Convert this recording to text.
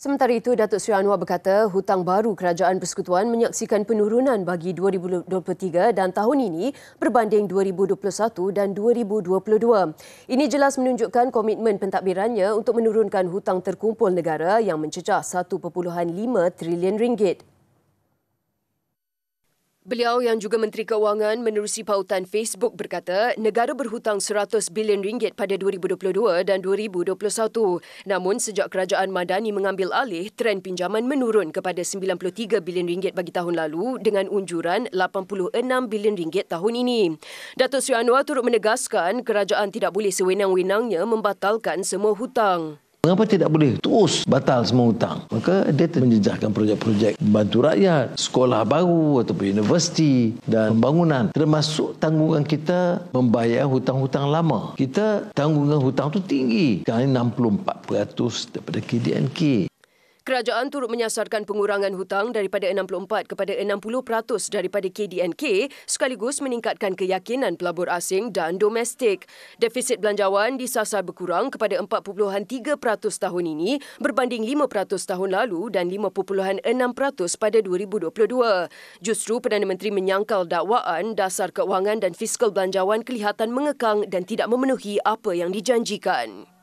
Sementara itu, Datuk Sri Anwar berkata hutang baru kerajaan persekutuan menyaksikan penurunan bagi 2023 dan tahun ini berbanding 2021 dan 2022. Ini jelas menunjukkan komitmen pentadbirannya untuk menurunkan hutang terkumpul negara yang mencecah 1.5 trilion ringgit. Beliau yang juga Menteri Keuangan menerusi pautan Facebook berkata negara berhutang 100 bilion ringgit pada 2022 dan 2021. Namun sejak kerajaan Madani mengambil alih, tren pinjaman menurun kepada 93 bilion ringgit bagi tahun lalu dengan unjuran 86 bilion ringgit tahun ini. Datuk Sri Anwar turut menegaskan kerajaan tidak boleh sewenang-wenangnya membatalkan semua hutang. Mengapa tidak boleh terus batal semua hutang? Maka dia menjejahkan projek-projek bantu rakyat, sekolah baru ataupun universiti dan pembangunan. Termasuk tanggungan kita membayar hutang-hutang lama. Kita tanggungan hutang tu tinggi. Kali 64% daripada KDNK kerajaan turut menyasarkan pengurangan hutang daripada 64 kepada 60% daripada KDNK sekaligus meningkatkan keyakinan pelabur asing dan domestik. Defisit belanjawan disasar berkurang kepada 4.3% tahun ini berbanding 5% tahun lalu dan 5.6% pada 2022. Justru Perdana Menteri menyangkal dakwaan dasar keuangan dan fiskal belanjawan kelihatan mengekang dan tidak memenuhi apa yang dijanjikan.